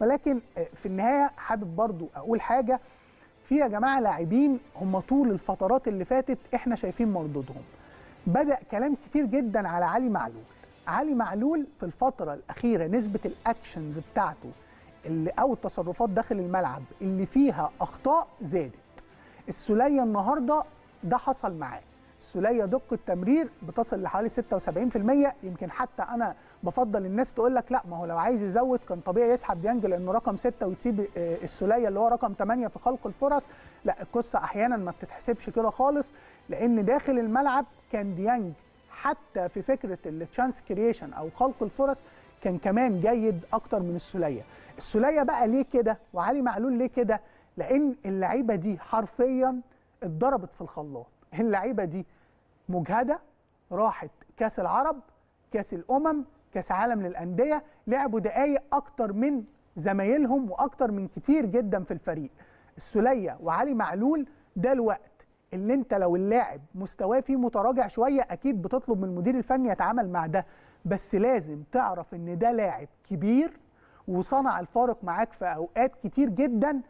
ولكن آه، في النهايه حابب برضو اقول حاجه في يا جماعه لاعبين هم طول الفترات اللي فاتت احنا شايفين مردودهم بدا كلام كتير جدا على علي معلول علي معلول في الفتره الاخيره نسبه الاكشنز بتاعته اللي او التصرفات داخل الملعب اللي فيها اخطاء زادت السليه النهارده ده حصل معاه السليه دقه تمرير بتصل لحوالي 76% يمكن حتى انا بفضل الناس تقول لك لا ما هو لو عايز يزود كان طبيعي يسحب ديانج لانه رقم سته ويسيب السوليه اللي هو رقم ثمانيه في خلق الفرص لا القصه احيانا ما بتتحسبش كده خالص لان داخل الملعب كان ديانج حتى في فكره التشانس كرييشن او خلق الفرص كان كمان جيد اكتر من السوليه السوليه بقى ليه كده وعلي معلول ليه كده لان اللعيبه دي حرفيا اتضربت في الخلاط اللعيبه دي مجهده راحت كاس العرب كاس الامم كاس عالم للانديه لعبوا دقائق اكتر من زمايلهم واكتر من كتير جدا في الفريق السليه وعلي معلول ده الوقت اللي انت لو اللاعب مستواه فيه متراجع شويه اكيد بتطلب من المدير الفني يتعامل مع ده بس لازم تعرف ان ده لاعب كبير وصنع الفارق معاك في اوقات كتير جدا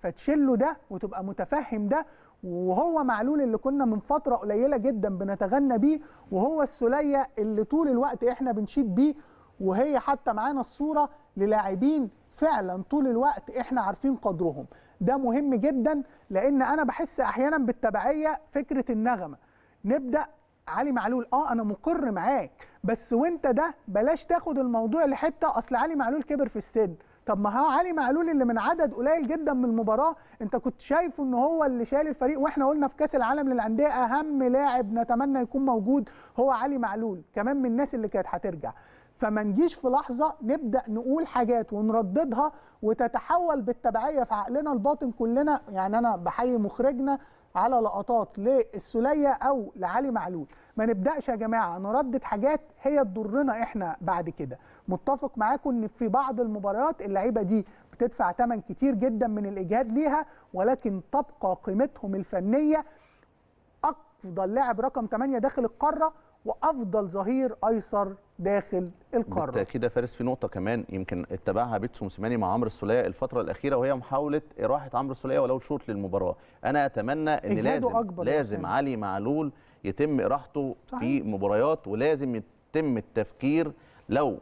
فتشله ده وتبقى متفهم ده وهو معلول اللي كنا من فتره قليله جدا بنتغنى بيه وهو السوليه اللي طول الوقت احنا بنشيد بيه وهي حتى معانا الصوره للاعبين فعلا طول الوقت احنا عارفين قدرهم ده مهم جدا لان انا بحس احيانا بالتبعيه فكره النغمه نبدا علي معلول اه انا مقر معاك بس وانت ده بلاش تاخد الموضوع لحته اصل علي معلول كبر في السن طب ما هو علي معلول اللي من عدد قليل جدا من المباراه انت كنت شايفه ان هو اللي شال الفريق واحنا قلنا في كاس العالم للانديه اهم لاعب نتمنى يكون موجود هو علي معلول كمان من الناس اللي كانت هترجع فما نجيش في لحظه نبدا نقول حاجات ونرددها وتتحول بالتبعيه في عقلنا الباطن كلنا يعني انا بحيي مخرجنا على لقطات للسوليه او لعلي معلول ما نبداش يا جماعه نردد حاجات هي تضرنا احنا بعد كده متفق معاكم ان في بعض المباريات اللعيبه دي بتدفع ثمن كتير جدا من الاجهاد ليها ولكن تبقى قيمتهم الفنيه افضل لاعب رقم 8 داخل القاره وافضل ظهير ايسر داخل القاره بالتاكيد يا فارس في نقطه كمان يمكن اتبعها بيتسو موسيماني مع عمرو السوليه الفتره الاخيره وهي محاوله اراحه عمرو السوليه ولو شوط للمباراه انا اتمنى ان لازم أكبر لازم يعني. علي معلول يتم اراحته في مباريات ولازم يتم التفكير لو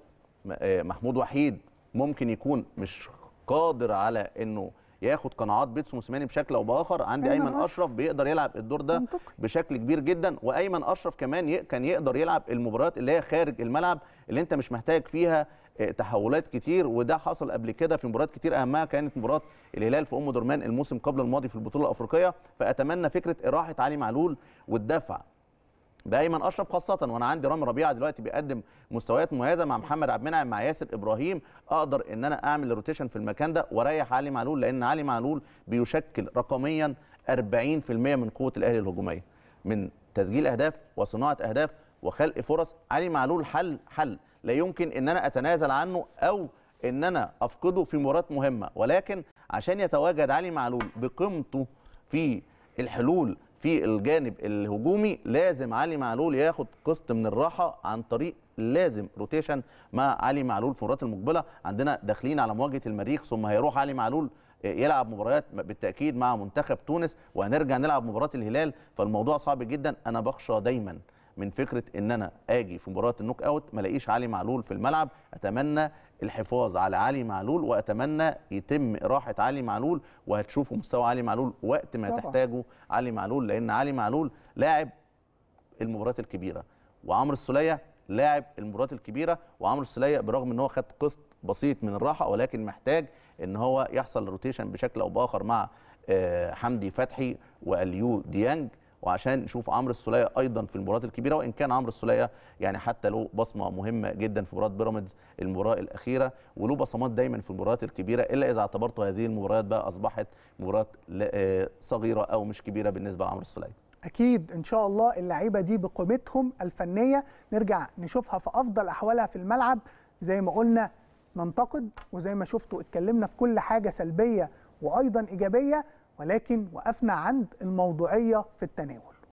آه، محمود وحيد ممكن يكون مش قادر على انه ياخد قناعات بيتسو موسيماني بشكل او باخر عندي ايمن, أيمن اشرف بيقدر يلعب الدور ده بشكل كبير جدا وايمن اشرف كمان كان يقدر يلعب المباريات اللي هي خارج الملعب اللي انت مش محتاج فيها آه، تحولات كتير وده حصل قبل كده في مباريات كتير اهمها كانت مباراه الهلال في ام درمان الموسم قبل الماضي في البطوله الافريقيه فاتمنى فكره اراحه علي معلول والدفع ده ايمن اشرف خاصه وانا عندي رامي ربيعه دلوقتي بيقدم مستويات مميزه مع محمد عبد المنعم مع ياسر ابراهيم اقدر ان انا اعمل روتيشن في المكان ده واريح علي معلول لان علي معلول بيشكل رقميا 40% من قوه الاهلي الهجوميه من تسجيل اهداف وصناعه اهداف وخلق فرص علي معلول حل حل لا يمكن ان انا اتنازل عنه او ان انا افقده في مباراه مهمه ولكن عشان يتواجد علي معلول بقيمته في الحلول في الجانب الهجومي لازم علي معلول ياخد قسط من الراحه عن طريق لازم روتيشن مع علي معلول في المباريات المقبله عندنا داخلين على مواجهه المريخ ثم هيروح علي معلول يلعب مباريات بالتاكيد مع منتخب تونس وهنرجع نلعب مباراه الهلال فالموضوع صعب جدا انا بخشى دايما من فكره ان انا اجي في مباراه النوك اوت ما الاقيش علي معلول في الملعب اتمنى الحفاظ على علي معلول واتمنى يتم اراحه علي معلول وهتشوفوا مستوى علي معلول وقت ما تحتاجه علي معلول لان علي معلول لاعب المباريات الكبيره وعمرو السليه لاعب المباريات الكبيره وعمرو السليه برغم ان هو خد قسط بسيط من الراحه ولكن محتاج ان هو يحصل روتيشن بشكل او باخر مع آه، حمدي فتحي واليو ديانج وعشان نشوف عمرو السوليه ايضا في المباريات الكبيره وان كان عمرو السوليه يعني حتى له بصمه مهمه جدا في مباراه بيراميدز المباراه الاخيره وله بصمات دايما في المباريات الكبيره الا اذا اعتبرت هذه المباريات بقى اصبحت مباراه آه، صغيره او مش كبيره بالنسبه لعمرو السوليه اكيد ان شاء الله اللعيبه دي بقيمتهم الفنيه نرجع نشوفها في افضل احوالها في الملعب زي ما قلنا ننتقد وزي ما شفتوا اتكلمنا في كل حاجه سلبيه وايضا ايجابيه ولكن وقفنا عند الموضوعية في التناول